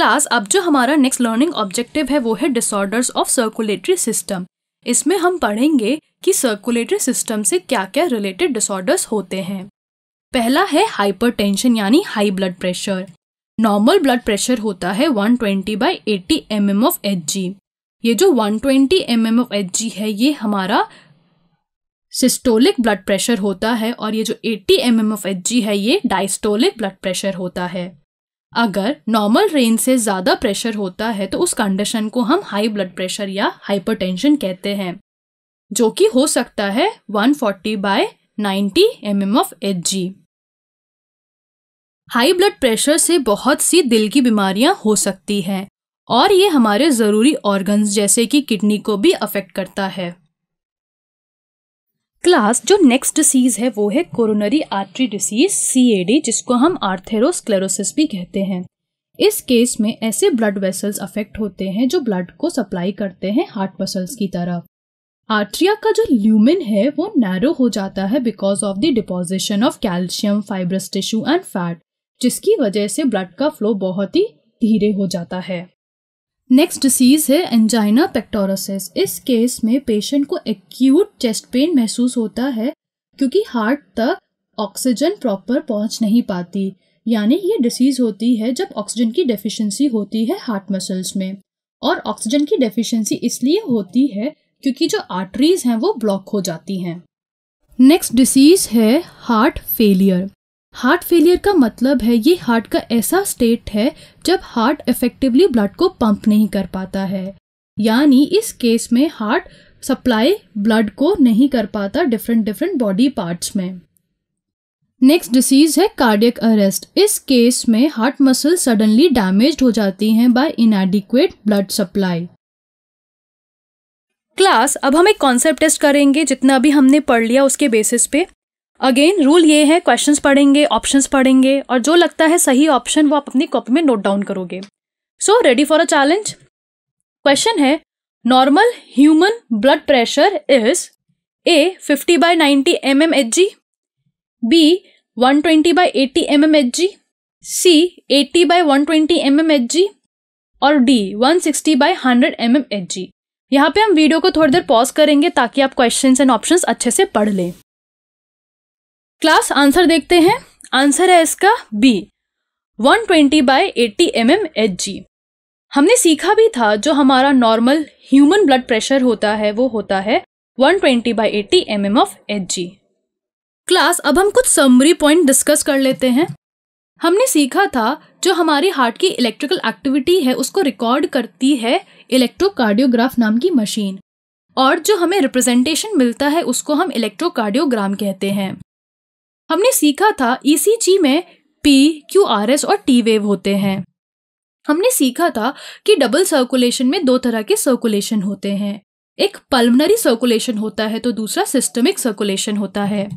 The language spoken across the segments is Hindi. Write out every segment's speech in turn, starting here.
क्लास अब जो हमारा नेक्स्ट लर्निंग ऑब्जेक्टिव है वो है डिसऑर्डर्स ऑफ सर्कुलेटरी सिस्टम इसमें हम पढ़ेंगे कि सर्कुलेटरी सिस्टम से क्या क्या रिलेटेड डिसऑर्डर्स होते हैं पहला है हाइपरटेंशन यानी high blood pressure normal blood pressure होता है 120 twenty by eighty M M of H G ये जो 120 twenty M M of H G है ये हमारा सिस्टोलिक ब्लड प्रेशर होता है और ये जो 80 M M of H G है ये डाइस्टोलिक ब्लड प्रेशर होता है अगर नॉर्मल रेंज से ज़्यादा प्रेशर होता है तो उस कंडीशन को हम हाई ब्लड प्रेशर या हाइपरटेंशन कहते हैं जो कि हो सकता है 140 forty by ninety M M of H G high blood pressure से बहुत सी दिल की बीमारियां हो सकती हैं और ये हमारे ज़रूरी ऑर्गन्स जैसे कि किडनी को भी अफेक्ट करता है क्लास जो नेक्स्ट डिसीज है वो है कोरोनरी आर्टरी डिसीज सी जिसको हम आर्थेरोस्क्लेरोसिस भी कहते हैं इस केस में ऐसे ब्लड वेसल्स अफेक्ट होते हैं जो ब्लड को सप्लाई करते हैं हार्ट मसल्स की तरफ आर्ट्रिया का जो ल्यूमिन है वो नैरो हो जाता है because of the deposition of calcium fibrous tissue and fat जिसकी वजह से ब्लड का फ्लो बहुत ही धीरे हो जाता है नेक्स्ट डिसीज है एंजाइना पेक्टोरसिस इस केस में पेशेंट को एक्यूट चेस्ट पेन महसूस होता है क्योंकि हार्ट तक ऑक्सीजन प्रॉपर पहुंच नहीं पाती यानी ये डिसीज़ होती है जब ऑक्सीजन की डेफिशिएंसी होती है हार्ट मसल्स में और ऑक्सीजन की डेफिशिएंसी इसलिए होती है क्योंकि जो आर्टरीज हैं वो ब्लॉक हो जाती हैं नेक्स्ट डिसीज है हार्ट फेलियर हार्ट फेलियर का मतलब है ये हार्ट का ऐसा स्टेट है जब हार्ट इफेक्टिवली ब्लड को पंप नहीं कर पाता है यानी इस केस में हार्ट सप्लाई ब्लड को नहीं कर पाता डिफरेंट डिफरेंट बॉडी पार्ट्स में नेक्स्ट डिसीज है कार्डियक अरेस्ट इस केस में हार्ट मसल सडनली डैमेज हो जाती हैं by inadequate blood supply class अब हम एक कॉन्सेप्ट टेस्ट करेंगे जितना भी हमने पढ़ लिया उसके बेसिस पे अगेन रूल ये है क्वेश्चंस पढ़ेंगे ऑप्शंस पढ़ेंगे और जो लगता है सही ऑप्शन वो आप अपनी कॉपी में नोट डाउन करोगे so ready for a challenge question है normal human blood pressure is A fifty by ninety M M H G B one twenty by eighty M M H G C eighty by one twenty M M H G और D one sixty by hundred M M H G यहाँ पे हम वीडियो को थोड़ी देर पॉज करेंगे ताकि आप क्वेश्चन एंड ऑप्शन अच्छे से पढ़ लें क्लास आंसर देखते हैं आंसर है इसका B 120 twenty by eighty M M H G हमने सीखा भी था जो हमारा नॉर्मल ह्यूमन ब्लड प्रेशर होता है वो होता है 120 twenty by eighty M M of H G class अब हम कुछ समरी पॉइंट डिस्कस कर लेते हैं हमने सीखा था जो हमारी हार्ट की इलेक्ट्रिकल एक्टिविटी है उसको रिकॉर्ड करती है इलेक्ट्रोकार्डियोग्राफ नाम की मशीन और जो हमें रिप्रेजेंटेशन मिलता है उसको हम इलेक्ट्रोकार्डियोग्राम कहते हैं हमने सीखा था ईसीजी e में पी क्यू आर एस और टी वेव होते हैं हमने सीखा था कि डबल सर्कुलेशन में दो तरह के सर्कुलेशन होते हैं एक पल्मनरी सर्कुलेशन होता है तो दूसरा सिस्टमिक सर्कुलेशन होता है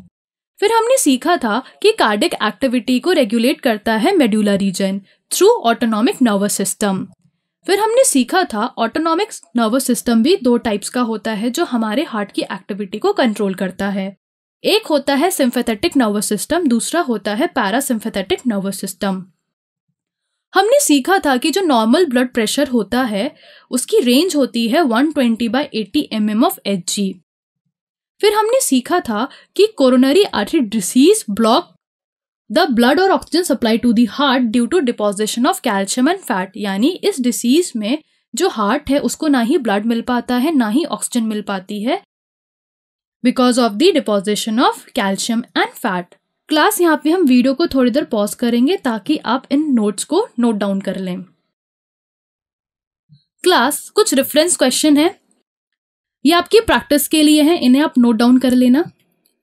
फिर हमने सीखा था कि कार्डिक एक्टिविटी को रेगुलेट करता है medulla region through autonomic nervous system फिर हमने सीखा था ऑटोनॉमिक नर्वस सिस्टम भी दो टाइप्स का होता है जो हमारे हार्ट की एक्टिविटी को कंट्रोल करता है एक होता है सिंफेथेटिक नर्वस सिस्टम दूसरा होता है पैरासिम्फेथेटिक नर्वस सिस्टम हमने सीखा था कि जो नॉर्मल ब्लड प्रेशर होता है उसकी रेंज होती है 120 twenty by eighty M M of H G फिर हमने सीखा था कि coronary artery disease block the blood और oxygen supply to the heart due to deposition of calcium and fat यानी इस डिसीज में जो हार्ट है उसको ना ही ब्लड मिल पाता है ना ही ऑक्सीजन मिल पाती है because of the deposition of calcium and fat class यहाँ पे हम वीडियो को थोड़ी देर पॉज करेंगे ताकि आप इन नोट्स को नोट डाउन कर लें क्लास कुछ रेफरेंस क्वेश्चन है ये आपकी प्रैक्टिस के लिए है इन्हें आप नोट डाउन कर लेना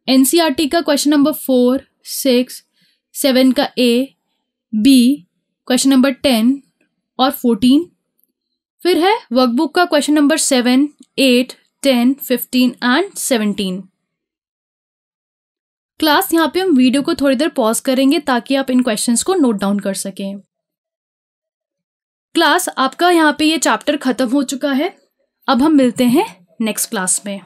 एन e का question number four six seven का A B question number ten और फोर्टीन फिर है वर्कबुक का question number seven eight ten fifteen and seventeen class यहाँ पे हम वीडियो को थोड़ी देर पॉज करेंगे ताकि आप इन क्वेश्चंस को नोट डाउन कर सकें क्लास आपका यहाँ पे ये चैप्टर खत्म हो चुका है अब हम मिलते हैं नेक्स्ट क्लास में